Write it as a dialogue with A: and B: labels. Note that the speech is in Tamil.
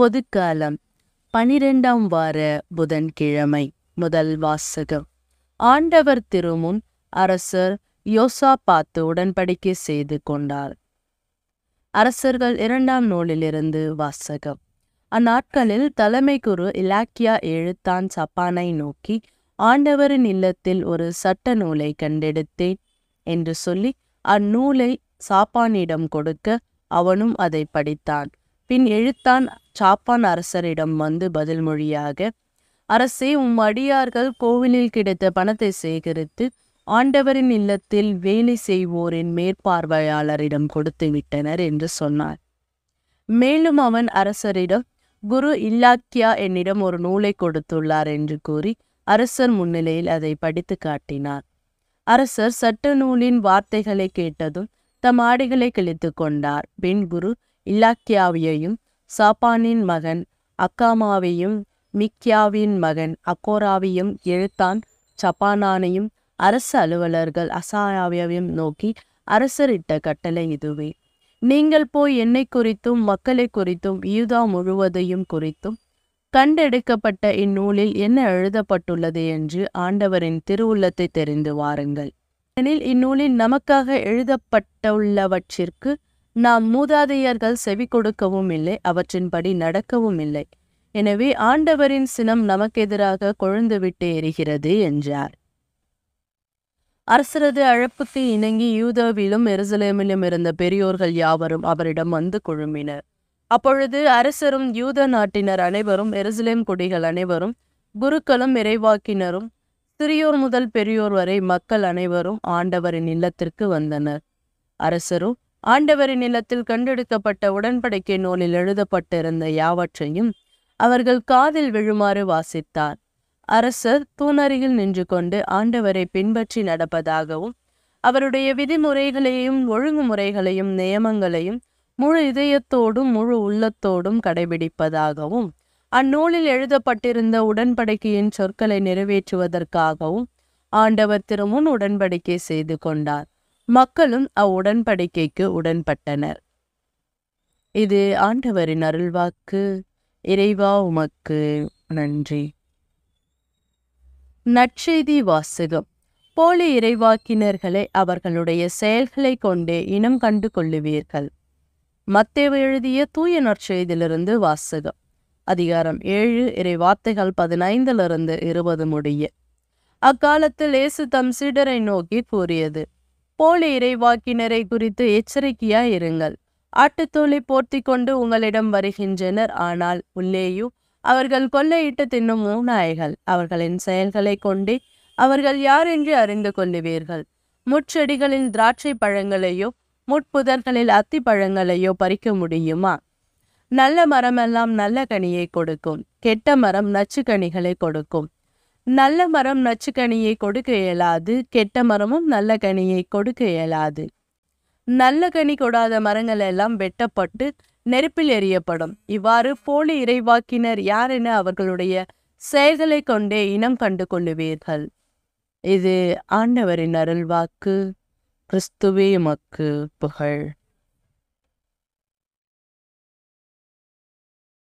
A: பொதுக்காலம் பனிரெண்டாம் வார புதன்கிழமை முதல் வாசகம் ஆண்டவர் திருமுன் அரசர் யோசா பார்த்து உடன்படிக்கை செய்து கொண்டார் அரசர்கள் இரண்டாம் நூலிலிருந்து வாசகம் அந்நாட்களில் தலைமை குரு இலாக்கியா எழுத்தான் சப்பானை நோக்கி ஆண்டவரின் இல்லத்தில் ஒரு சட்ட நூலை கண்டெடுத்தேன் என்று சொல்லி அந்நூலை சாப்பானிடம் கொடுக்க அவனும் அதை படித்தான் பின் எழுத்தான் சாப்பான் அரசரிடம் வந்து பதில் மொழியாக அரசே உம் அடியார்கள் கோவிலில் கிடைத்த பணத்தை சேகரித்து ஆண்டவரின் இல்லத்தில் வேலை செய்வோரின் மேற்பார்வையாளரிடம் கொடுத்து விட்டனர் என்று சொன்னார் மேலும் அவன் அரசரிடம் குரு இல்லாக்கியா என்னிடம் ஒரு நூலை கொடுத்துள்ளார் என்று கூறி அரசர் முன்னிலையில் அதை படித்து காட்டினார் அரசர் சட்ட நூலின் வார்த்தைகளை கேட்டதும் தம் ஆடைகளை கிழித்து கொண்டார் பின் குரு இல்லாக்கியாவையும் சாப்பானின் மகன் அக்காமாவையும் மிக்யாவின் மகன் அக்கோராவையும் எழுத்தான் சப்பானானையும் அரசு அலுவலர்கள் அசாயாவையும் நோக்கி அரசரிட்ட கட்டளை இதுவே நீங்கள் போய் என்னை குறித்தும் மக்களை குறித்தும் யூதா முழுவதையும் குறித்தும் கண்டெடுக்கப்பட்ட இந்நூலில் என்ன எழுதப்பட்டுள்ளது என்று ஆண்டவரின் திருவுள்ளத்தை தெரிந்து வாருங்கள் எனில் இந்நூலில் நமக்காக எழுதப்பட்டுள்ளவற்றிற்கு நாம் மூதாதையர்கள் செவி கொடுக்கவும் இல்லை அவற்றின்படி நடக்கவும் இல்லை எனவே ஆண்டவரின் சினம் எதிராக கொழுந்துவிட்டு எரிகிறது என்றார் அரசரது அழப்புக்கு இணங்கி யூதாவிலும் எருசலேமிலும் இருந்த பெரியோர்கள் யாவரும் அவரிடம் வந்து குழுமினர் அப்பொழுது அரசரும் யூத நாட்டினர் அனைவரும் எருசலேம் குடிகள் அனைவரும் குருக்களும் இறைவாக்கினரும் சிறியோர் முதல் பெரியோர் வரை மக்கள் அனைவரும் ஆண்டவரின் இல்லத்திற்கு வந்தனர் அரசரும் ஆண்டவரின் நிலத்தில் கண்டெடுக்கப்பட்ட உடன்படிக்கை நூலில் எழுதப்பட்டிருந்த யாவற்றையும் அவர்கள் காதில் விழுமாறு வாசித்தார் அரசர் தூணருகில் நின்று கொண்டு ஆண்டவரை பின்பற்றி நடப்பதாகவும் அவருடைய விதிமுறைகளையும் ஒழுங்குமுறைகளையும் நியமங்களையும் முழு இதயத்தோடும் முழு உள்ளத்தோடும் கடைபிடிப்பதாகவும் அந்நூலில் எழுதப்பட்டிருந்த உடன்படிக்கையின் சொற்களை நிறைவேற்றுவதற்காகவும் ஆண்டவர் திருமுன் உடன்படிக்கை செய்து கொண்டார் மக்களும் அவ்வுடன்படிக்கைக்கு உடன்பட்டனர் இது ஆண்டவரின் அருள்வாக்கு இறைவா உமக்கு நன்றி நற்செய்தி வாசகம் போலி இறைவாக்கினர்களை அவர்களுடைய செயல்களை கொண்டே இனம் கண்டு கொள்ளுவீர்கள் மத்தேவ எழுதிய தூய நற்செய்தியிலிருந்து வாசகம் அதிகாரம் ஏழு இறை வார்த்தைகள் பதினைந்திலிருந்து இருபது முடிய அக்காலத்தில் இயேசு தம் சீடரை நோக்கி கூறியது போலி இறைவாக்கினரை குறித்து எச்சரிக்கையா இருங்கள் ஆட்டுத்தோலை போர்த்தி கொண்டு உங்களிடம் வருகின்றனர் ஆனால் உள்ளேயும் அவர்கள் கொள்ளையிட்டு தின்னும் மூணாய்கள் அவர்களின் செயல்களை கொண்டே அவர்கள் யார் என்று அறிந்து கொள்ளுவீர்கள் முட்செடிகளில் திராட்சை பழங்களையோ முட்புதர்களில் அத்தி பழங்களையோ பறிக்க முடியுமா நல்ல மரமெல்லாம் நல்ல கனியை கொடுக்கும் கெட்ட மரம் நச்சு கனிகளை கொடுக்கும் நல்ல மரம் நச்சு கனியை கொடுக்க இயலாது கெட்ட மரமும் நல்ல கனியை கொடுக்க இயலாது நல்ல கனி கொடாத மரங்கள் எல்லாம் வெட்டப்பட்டு நெருப்பில் எறியப்படும் இவ்வாறு போலி இறைவாக்கினர் யார் என அவர்களுடைய செயல்களை கொண்டே இனம் கண்டு கொள்ளுவீர்கள் இது ஆண்டவரின் அருள்வாக்கு கிறிஸ்துவே மக்கு புகழ்